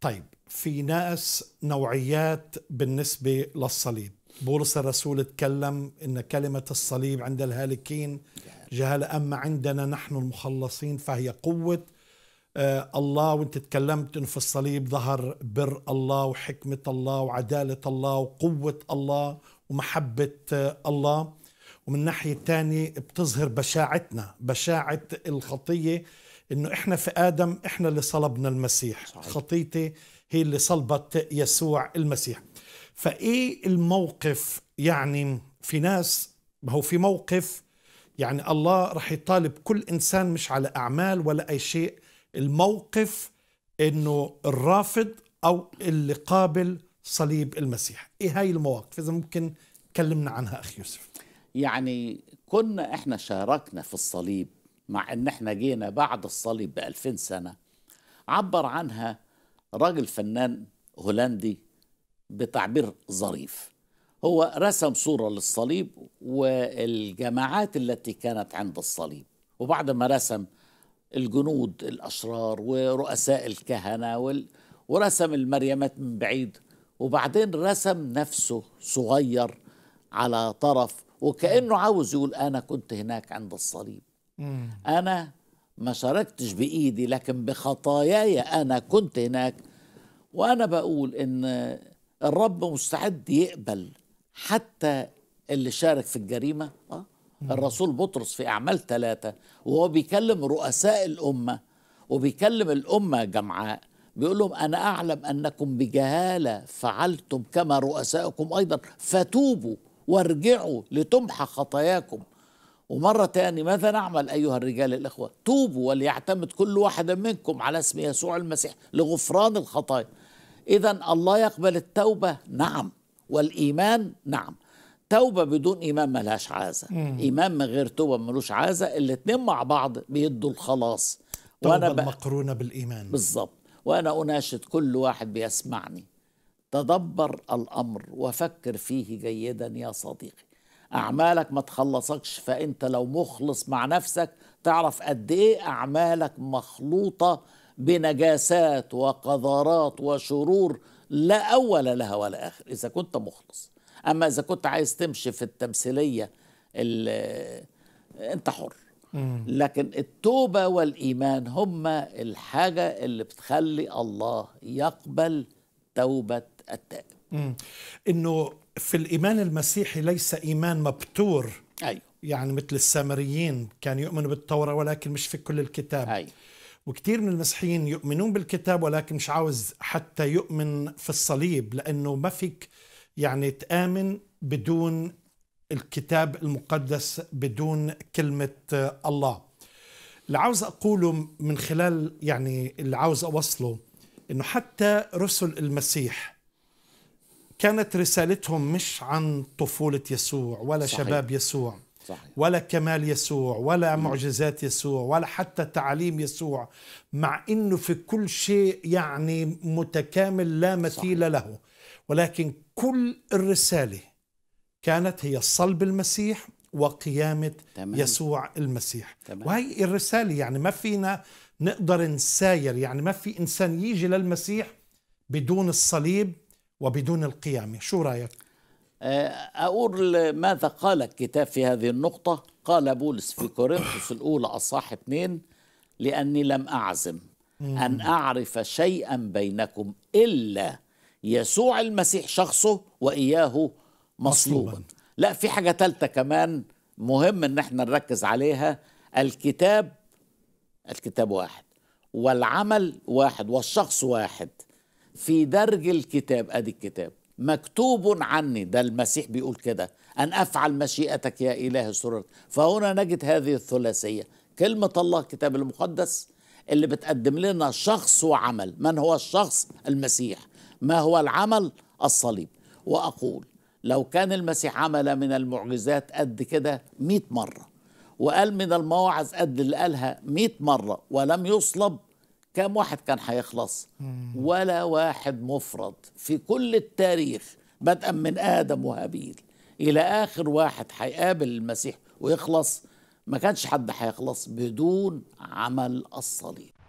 طيب في ناس نوعيات بالنسبة للصليب بولس الرسول تكلم ان كلمة الصليب عند الهالكين جهالة اما عندنا نحن المخلصين فهي قوة آه، الله وانت تكلمت انه في الصليب ظهر بر الله وحكمة الله وعدالة الله وقوة الله ومحبة آه، الله ومن ناحية تانية بتظهر بشاعتنا بشاعة الخطية انه احنا في ادم احنا اللي صلبنا المسيح صحيح. خطيتي هي اللي صلبت يسوع المسيح فايه الموقف يعني في ناس ما هو في موقف يعني الله رح يطالب كل انسان مش على اعمال ولا اي شيء الموقف انه الرافض او اللي قابل صليب المسيح ايه هاي المواقف اذا ممكن كلمنا عنها اخي يوسف يعني كنا احنا شاركنا في الصليب مع ان احنا جينا بعد الصليب بألفين سنة عبر عنها راجل فنان هولندي بتعبير ظريف هو رسم صورة للصليب والجماعات التي كانت عند الصليب وبعد ما رسم الجنود الأشرار ورؤساء الكهنة وال... ورسم المريمات من بعيد وبعدين رسم نفسه صغير على طرف وكأنه عاوز يقول أنا كنت هناك عند الصليب مم. أنا ما شاركتش بإيدي لكن بخطاياي أنا كنت هناك وأنا بقول إن الرب مستعد يقبل حتى اللي شارك في الجريمة آه الرسول بطرس في أعمال ثلاثة وهو بيكلم رؤساء الأمة وبيكلم الأمة جمعاء بيقول لهم أنا أعلم أنكم بجهالة فعلتم كما رؤساءكم أيضا فتوبوا وارجعوا لتمحى خطاياكم ومرة تاني ماذا نعمل أيها الرجال الإخوة توبوا وليعتمد كل واحد منكم على اسم يسوع المسيح لغفران الخطايا إذا الله يقبل التوبة نعم والإيمان نعم توبة بدون إيمان ملهاش عازة مم. إيمان من غير توبة ملوش عازة الاتنين مع بعض بيدوا الخلاص توبة وأنا مقرونة بالإيمان بالظبط وأنا أناشد كل واحد بيسمعني تدبر الأمر وفكر فيه جيدا يا صديقي أعمالك ما تخلصكش فأنت لو مخلص مع نفسك تعرف قد إيه أعمالك مخلوطة بنجاسات وقذارات وشرور لا أول لها ولا آخر إذا كنت مخلص أما إذا كنت عايز تمشي في التمثيلية آه، أنت حر لكن التوبة والإيمان هما الحاجة اللي بتخلي الله يقبل توبة التائب انه في الايمان المسيحي ليس ايمان مبتور ايوه يعني مثل السامريين كان يؤمنوا بالتوراة ولكن مش في كل الكتاب أي. وكثير من المسيحيين يؤمنون بالكتاب ولكن مش عاوز حتى يؤمن في الصليب لأنه ما فيك يعني تآمن بدون الكتاب المقدس بدون كلمة الله اللي عاوز أقوله من خلال يعني اللي عاوز أوصله أنه حتى رسل المسيح كانت رسالتهم مش عن طفولة يسوع ولا صحيح. شباب يسوع صحيح. ولا كمال يسوع ولا معجزات يسوع ولا حتى تعاليم يسوع مع انه في كل شيء يعني متكامل لا مثيل صحيح. له ولكن كل الرساله كانت هي صلب المسيح وقيامه تمام. يسوع المسيح تمام. وهي الرساله يعني ما فينا نقدر نساير يعني ما في انسان يجي للمسيح بدون الصليب وبدون القيامة شو رأيك؟ آه، أقول ماذا قال الكتاب في هذه النقطة قال بولس في كورنثوس الأولى أصح اثنين لأني لم أعزم أن أعرف شيئا بينكم إلا يسوع المسيح شخصه وإياه مصلوبا, لا في حاجة ثالثة كمان مهم ان احنا نركز عليها الكتاب الكتاب واحد والعمل واحد والشخص واحد في درج الكتاب ادي الكتاب مكتوب عني ده المسيح بيقول كده ان افعل مشيئتك يا اله سرور فهنا نجد هذه الثلاثيه كلمه الله الكتاب المقدس اللي بتقدم لنا شخص وعمل من هو الشخص المسيح ما هو العمل الصليب واقول لو كان المسيح عمل من المعجزات قد كده 100 مره وقال من المواعظ قد اللي قالها 100 مره ولم يصلب كم واحد كان هيخلص ولا واحد مفرد في كل التاريخ بدءا من آدم وهابيل إلى آخر واحد هيقابل المسيح ويخلص ما كانش حد هيخلص بدون عمل الصليب